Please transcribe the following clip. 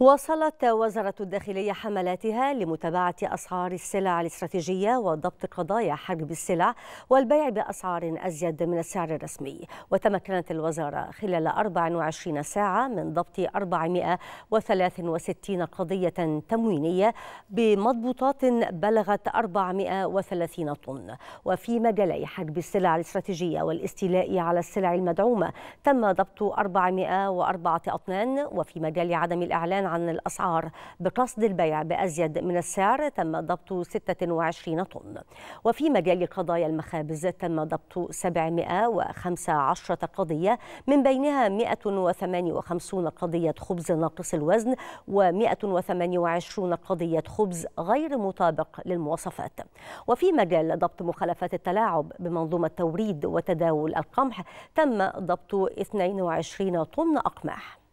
واصلت وزارة الداخلية حملاتها لمتابعة أسعار السلع الاستراتيجية وضبط قضايا حجب السلع والبيع بأسعار أزيد من السعر الرسمي وتمكنت الوزارة خلال 24 ساعة من ضبط 463 قضية تموينية بمضبوطات بلغت 430 طن وفي مجالي حجب السلع الاستراتيجية والاستيلاء على السلع المدعومة تم ضبط 404 أطنان وفي مجال عدم الإعلان عن الأسعار بقصد البيع بأزيد من السعر تم ضبط 26 طن وفي مجال قضايا المخابز تم ضبط 715 قضية من بينها 158 قضية خبز ناقص الوزن و128 قضية خبز غير مطابق للمواصفات وفي مجال ضبط مخالفات التلاعب بمنظومة توريد وتداول القمح تم ضبط 22 طن أقماح